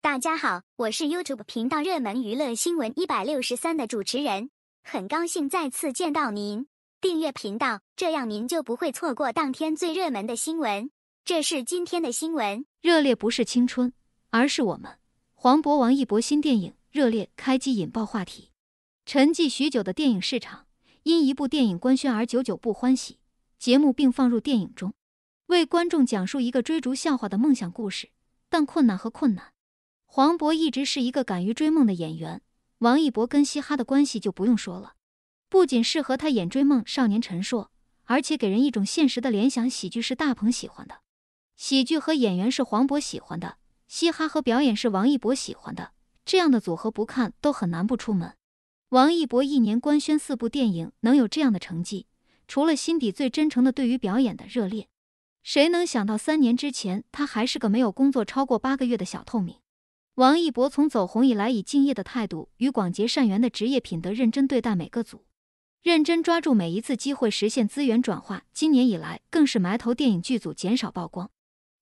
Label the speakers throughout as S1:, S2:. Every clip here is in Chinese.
S1: 大家好，我是 YouTube 频道热门娱乐新闻一百六十三的主持人，很高兴再次见到您。订阅频道，这样您就不会错过当天最热门的新闻。这是今天的新闻：热烈不是青春，
S2: 而是我们。黄渤王一博新电影《热烈》开机引爆话题。沉寂许久的电影市场，因一部电影官宣而久久不欢喜。节目并放入电影中，为观众讲述一个追逐笑话的梦想故事，但困难和困难。黄渤一直是一个敢于追梦的演员，王一博跟嘻哈的关系就不用说了，不仅适合他演追梦少年陈硕，而且给人一种现实的联想。喜剧是大鹏喜欢的，喜剧和演员是黄渤喜欢的，嘻哈和表演是王一博喜欢的，这样的组合不看都很难不出门。王一博一年官宣四部电影，能有这样的成绩，除了心底最真诚的对于表演的热烈，谁能想到三年之前他还是个没有工作超过八个月的小透明？王一博从走红以来，以敬业的态度与广结善缘的职业品德，认真对待每个组，认真抓住每一次机会实现资源转化。今年以来，更是埋头电影剧组，减少曝光，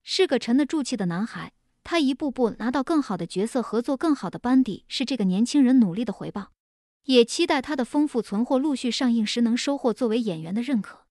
S2: 是个沉得住气的男孩。他一步步拿到更好的角色，合作更好的班底，是这个年轻人努力的回报。也期待他的丰富存货陆续上映时，能收获作为演员的认可。